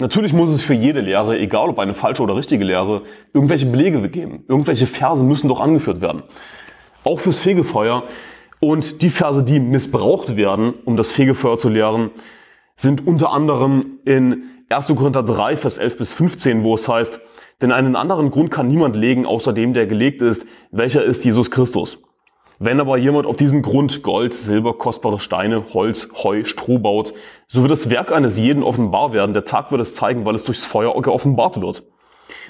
Natürlich muss es für jede Lehre, egal ob eine falsche oder richtige Lehre, irgendwelche Belege geben. Irgendwelche Verse müssen doch angeführt werden. Auch fürs Fegefeuer. Und die Verse, die missbraucht werden, um das Fegefeuer zu lehren, sind unter anderem in 1. Korinther 3, Vers 11 bis 15, wo es heißt, denn einen anderen Grund kann niemand legen, außer dem, der gelegt ist, welcher ist Jesus Christus. Wenn aber jemand auf diesem Grund Gold, Silber, kostbare Steine, Holz, Heu, Stroh baut, so wird das Werk eines jeden offenbar werden. Der Tag wird es zeigen, weil es durchs Feuer geoffenbart wird.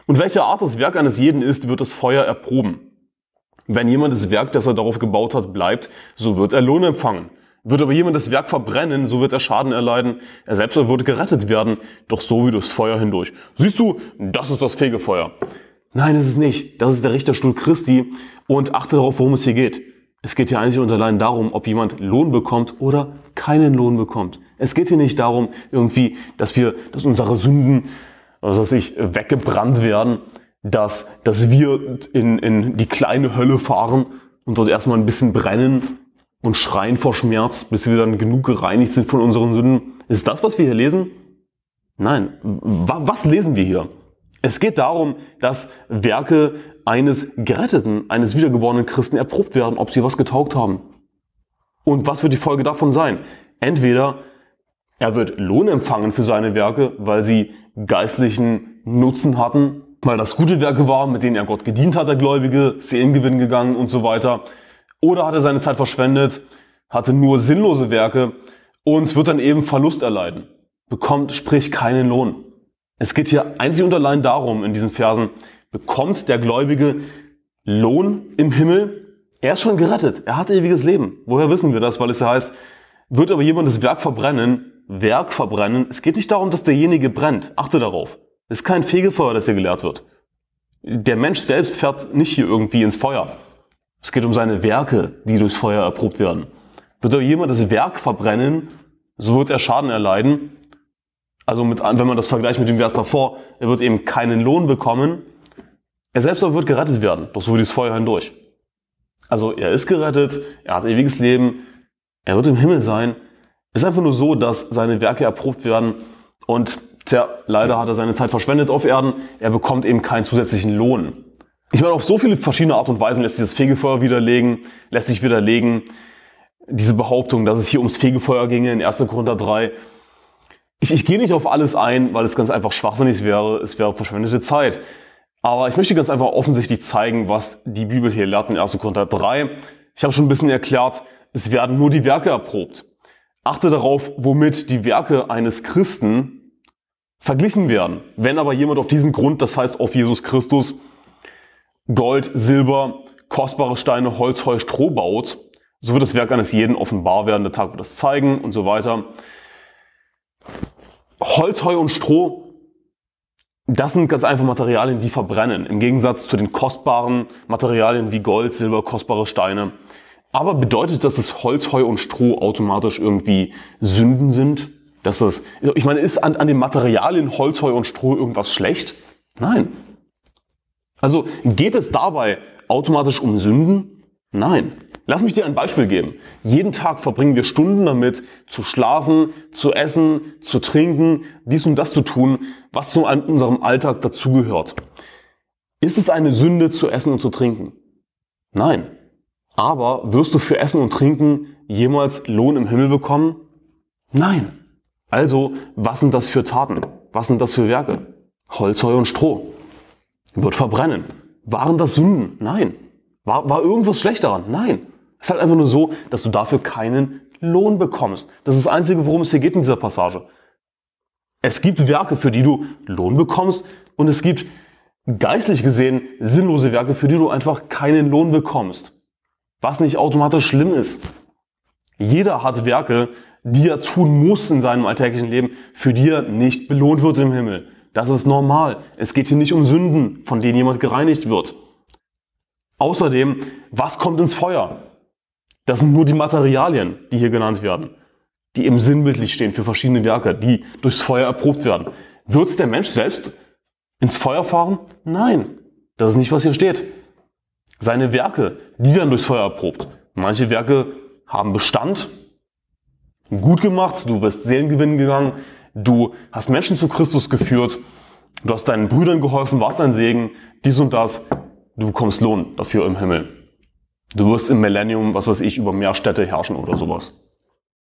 Und welche Art das Werk eines jeden ist, wird das Feuer erproben. Wenn jemand das Werk, das er darauf gebaut hat, bleibt, so wird er Lohn empfangen. Wird aber jemand das Werk verbrennen, so wird er Schaden erleiden. Er selbst wird gerettet werden, doch so wie durchs Feuer hindurch. Siehst du, das ist das Fegefeuer. Nein, das ist nicht. Das ist der Richterstuhl Christi und achte darauf, worum es hier geht. Es geht hier einzig und allein darum, ob jemand Lohn bekommt oder keinen Lohn bekommt. Es geht hier nicht darum, irgendwie, dass wir, dass unsere Sünden, was weiß ich, weggebrannt werden, dass, dass wir in, in die kleine Hölle fahren und dort erstmal ein bisschen brennen und schreien vor Schmerz, bis wir dann genug gereinigt sind von unseren Sünden. Ist das, was wir hier lesen? Nein. Was lesen wir hier? Es geht darum, dass Werke eines geretteten, eines wiedergeborenen Christen erprobt werden, ob sie was getaugt haben. Und was wird die Folge davon sein? Entweder er wird Lohn empfangen für seine Werke, weil sie geistlichen Nutzen hatten, weil das gute Werke waren, mit denen er Gott gedient hat, der Gläubige, Seelengewinn gegangen und so weiter. Oder hat er seine Zeit verschwendet, hatte nur sinnlose Werke und wird dann eben Verlust erleiden, bekommt sprich keinen Lohn. Es geht hier einzig und allein darum in diesen Versen, bekommt der Gläubige Lohn im Himmel. Er ist schon gerettet. Er hat ewiges Leben. Woher wissen wir das? Weil es ja heißt, wird aber jemand das Werk verbrennen, Werk verbrennen. Es geht nicht darum, dass derjenige brennt. Achte darauf. Es ist kein Fegefeuer, das hier gelehrt wird. Der Mensch selbst fährt nicht hier irgendwie ins Feuer. Es geht um seine Werke, die durchs Feuer erprobt werden. Wird aber jemand das Werk verbrennen, so wird er Schaden erleiden. Also mit, wenn man das vergleicht mit dem Vers davor, er wird eben keinen Lohn bekommen, er selbst aber wird gerettet werden, doch so wie das Feuer hindurch. Also er ist gerettet, er hat ewiges Leben, er wird im Himmel sein. Es ist einfach nur so, dass seine Werke erprobt werden und tja, leider hat er seine Zeit verschwendet auf Erden, er bekommt eben keinen zusätzlichen Lohn. Ich meine, auf so viele verschiedene Art und Weisen lässt sich das Fegefeuer widerlegen, lässt sich widerlegen diese Behauptung, dass es hier ums Fegefeuer ginge in 1. Korinther 3. Ich, ich gehe nicht auf alles ein, weil es ganz einfach schwachsinnig wäre, es wäre verschwendete Zeit. Aber ich möchte ganz einfach offensichtlich zeigen, was die Bibel hier lehrt in 1. Korinther 3. Ich habe schon ein bisschen erklärt, es werden nur die Werke erprobt. Achte darauf, womit die Werke eines Christen verglichen werden. Wenn aber jemand auf diesen Grund, das heißt auf Jesus Christus, Gold, Silber, kostbare Steine, Holz, Heu, Stroh baut, so wird das Werk eines jeden offenbar werden. Der Tag wird das zeigen und so weiter. Holz, Heu und Stroh das sind ganz einfach Materialien, die verbrennen, im Gegensatz zu den kostbaren Materialien wie Gold, Silber, kostbare Steine. Aber bedeutet das, dass Holz, Heu und Stroh automatisch irgendwie Sünden sind? Dass das, also ich meine, ist an, an den Materialien Holz, Heu und Stroh irgendwas schlecht? Nein. Also geht es dabei automatisch um Sünden? Nein. Lass mich dir ein Beispiel geben. Jeden Tag verbringen wir Stunden damit, zu schlafen, zu essen, zu trinken, dies und das zu tun, was zu unserem Alltag dazugehört. Ist es eine Sünde zu essen und zu trinken? Nein. Aber wirst du für Essen und Trinken jemals Lohn im Himmel bekommen? Nein. Also, was sind das für Taten? Was sind das für Werke? Holz, Heu und Stroh. Wird verbrennen. Waren das Sünden? Nein. War, war irgendwas schlecht daran? Nein. Es ist halt einfach nur so, dass du dafür keinen Lohn bekommst. Das ist das Einzige, worum es hier geht in dieser Passage. Es gibt Werke, für die du Lohn bekommst und es gibt geistlich gesehen sinnlose Werke, für die du einfach keinen Lohn bekommst. Was nicht automatisch schlimm ist. Jeder hat Werke, die er tun muss in seinem alltäglichen Leben, für die er nicht belohnt wird im Himmel. Das ist normal. Es geht hier nicht um Sünden, von denen jemand gereinigt wird. Außerdem, was kommt ins Feuer? Das sind nur die Materialien, die hier genannt werden, die eben sinnbildlich stehen für verschiedene Werke, die durchs Feuer erprobt werden. Wird der Mensch selbst ins Feuer fahren? Nein, das ist nicht, was hier steht. Seine Werke, die werden durchs Feuer erprobt. Manche Werke haben Bestand, gut gemacht, du wirst Seelengewinn gegangen, du hast Menschen zu Christus geführt, du hast deinen Brüdern geholfen, warst ein Segen, dies und das du bekommst Lohn dafür im Himmel. Du wirst im Millennium, was weiß ich, über mehr Städte herrschen oder sowas.